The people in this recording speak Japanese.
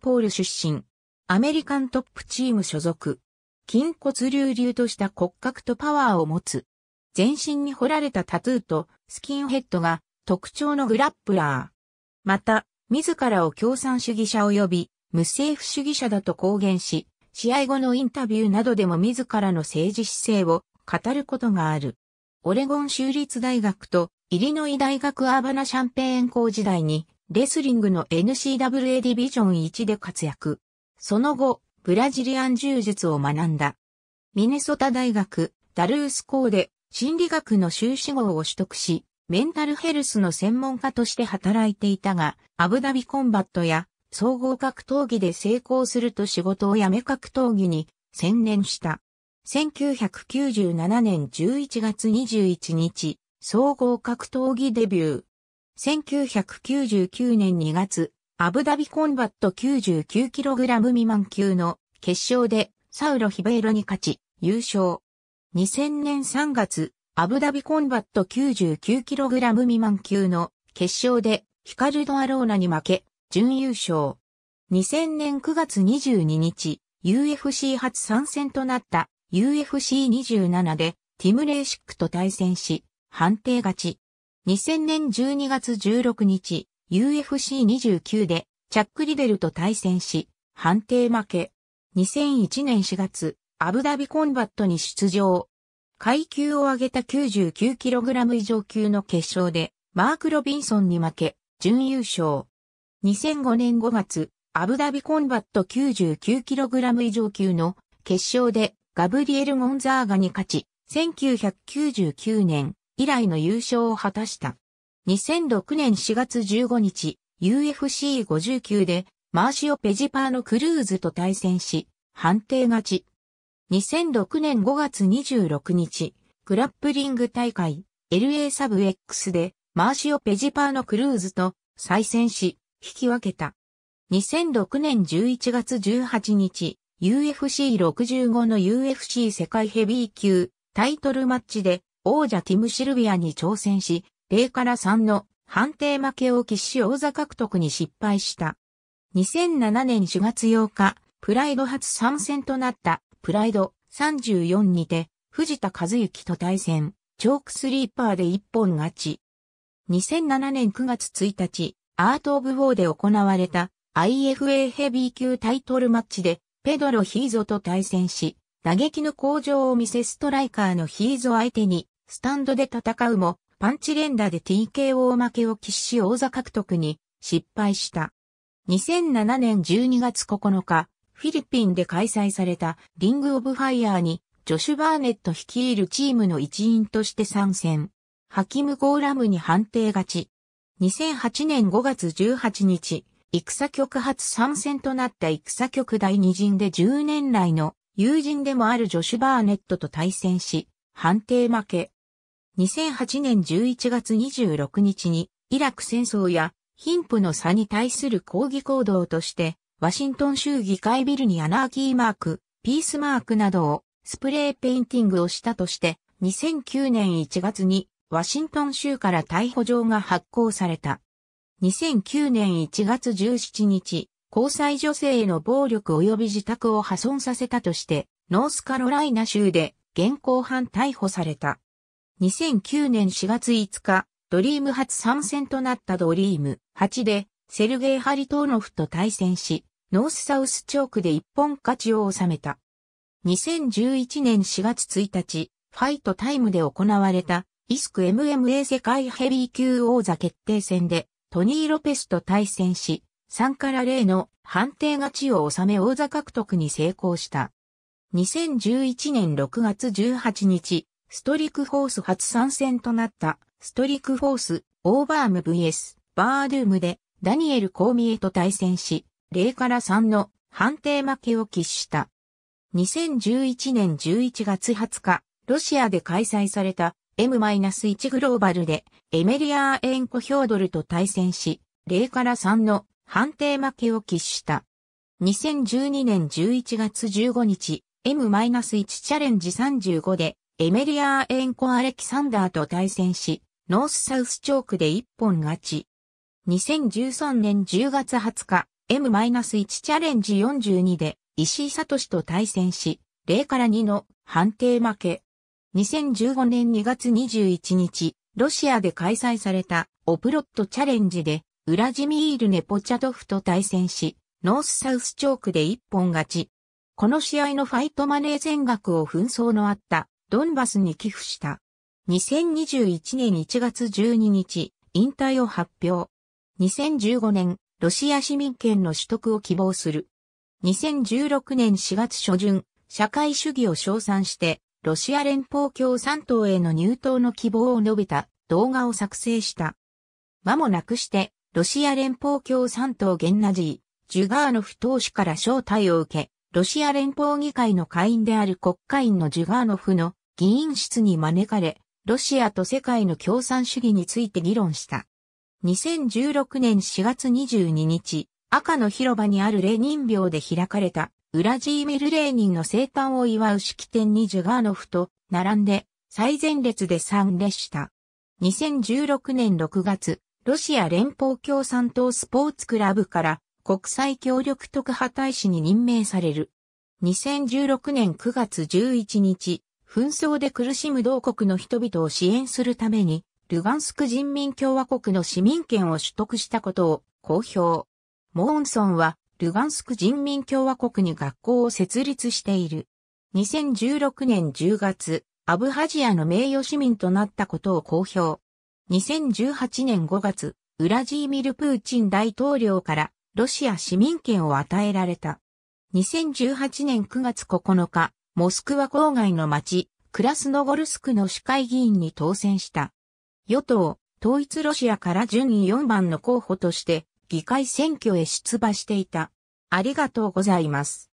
ポール出身。アメリカントップチーム所属。筋骨隆々とした骨格とパワーを持つ。全身に彫られたタトゥーとスキンヘッドが特徴のグラップラー。また、自らを共産主義者及び無政府主義者だと公言し、試合後のインタビューなどでも自らの政治姿勢を語ることがある。オレゴン州立大学とイリノイ大学アーバナシャンペーン校時代にレスリングの n c w a ディビジョン1で活躍。その後、ブラジリアン柔術を学んだ。ミネソタ大学、ダルース校で心理学の修士号を取得し、メンタルヘルスの専門家として働いていたが、アブダビコンバットや総合格闘技で成功すると仕事を辞め格闘技に専念した。1997年11月21日、総合格闘技デビュー。1999年2月、アブダビコンバット 99kg 未満級の決勝でサウロ・ヒベイロに勝ち、優勝。2000年3月、アブダビコンバット 99kg 未満級の決勝でヒカルド・アローナに負け、準優勝。2000年9月22日、UFC 初参戦となった UFC27 でティム・レーシックと対戦し、判定勝ち。2000年12月16日、UFC29 でチャック・リベルと対戦し、判定負け。2001年4月、アブダビコンバットに出場。階級を上げた 99kg 以上級の決勝で、マーク・ロビンソンに負け、準優勝。2005年5月、アブダビコンバット 99kg 以上級の決勝でガブリエル・ゴンザーガに勝ち、1999年以来の優勝を果たした。2006年4月15日、UFC59 でマーシオ・ペジパーのクルーズと対戦し、判定勝ち。2006年5月26日、グラップリング大会 LA サブ X でマーシオ・ペジパーのクルーズと再戦し、引き分けた。2006年11月18日、UFC65 の UFC 世界ヘビー級タイトルマッチで王者ティムシルビアに挑戦し、0から3の判定負けを喫し王座獲得に失敗した。2007年4月8日、プライド初参戦となったプライド34にて、藤田和幸と対戦、チョークスリーパーで一本勝ち。2007年9月1日、アート・オブ・ウォーで行われた IFA ヘビー級タイトルマッチで、ペドロ・ヒーゾと対戦し、打撃の向上を見せストライカーのヒーゾ相手にスタンドで戦うも、パンチ連打で TKO 負けを喫し王座獲得に失敗した。2007年12月9日、フィリピンで開催されたリングオブファイヤーにジョシュ・バーネット率いるチームの一員として参戦。ハキム・ゴーラムに判定勝ち。2008年5月18日、戦局初参戦となった戦局第二陣で10年来の友人でもあるジョシュ・バーネットと対戦し、判定負け。2008年11月26日にイラク戦争や貧富の差に対する抗議行動として、ワシントン州議会ビルにアナーキーマーク、ピースマークなどをスプレーペインティングをしたとして、2009年1月にワシントン州から逮捕状が発行された。2009年1月17日、交際女性への暴力及び自宅を破損させたとして、ノースカロライナ州で現行犯逮捕された。2009年4月5日、ドリーム初参戦となったドリーム8で、セルゲイ・ハリトーノフと対戦し、ノースサウスチョークで一本勝ちを収めた。2011年4月1日、ファイトタイムで行われた、イスク MMA 世界ヘビー級王座決定戦で、トニー・ロペスと対戦し、3から0の判定勝ちを収め王座獲得に成功した。2011年6月18日、ストリクフォース初参戦となったストリクフォースオーバーム VS バードゥームでダニエル・コーミエと対戦し、0から3の判定負けを喫した。2011年11月20日、ロシアで開催された M-1 グローバルでエメリアーエンコ・ヒョードルと対戦し、0から3の判定負けを喫した。2012年11月15日、M-1 チャレンジ35でエメリアエンコ・アレキサンダーと対戦し、ノースサウスチョークで一本勝ち。2013年10月20日、M-1 チャレンジ42で石井聡と対戦し、0から2の判定負け。2015年2月21日、ロシアで開催されたオプロットチャレンジで、ウラジミール・ネポチャトフと対戦し、ノースサウスチョークで一本勝ち。この試合のファイトマネー全額を紛争のあったドンバスに寄付した。2021年1月12日、引退を発表。2015年、ロシア市民権の取得を希望する。2016年4月初旬、社会主義を称賛して、ロシア連邦共産党への入党の希望を述べた動画を作成した。間もなくして、ロシア連邦共産党ゲンナジー、ジュガーノフ党首から招待を受け、ロシア連邦議会の会員である国会員のジュガーノフの議員室に招かれ、ロシアと世界の共産主義について議論した。2016年4月22日、赤の広場にあるレーニン廟で開かれた、ウラジーミル・レーニンの生誕を祝う式典にジュガーノフと並んで、最前列で参列した。2016年6月、ロシア連邦共産党スポーツクラブから国際協力特派大使に任命される。2016年9月11日、紛争で苦しむ同国の人々を支援するために、ルガンスク人民共和国の市民権を取得したことを公表。モーンソンは、ルガンスク人民共和国に学校を設立している。2016年10月、アブハジアの名誉市民となったことを公表。2018年5月、ウラジーミル・プーチン大統領からロシア市民権を与えられた。2018年9月9日、モスクワ郊外の町、クラスノゴルスクの市会議員に当選した。与党、統一ロシアから順位4番の候補として、議会選挙へ出馬していた。ありがとうございます。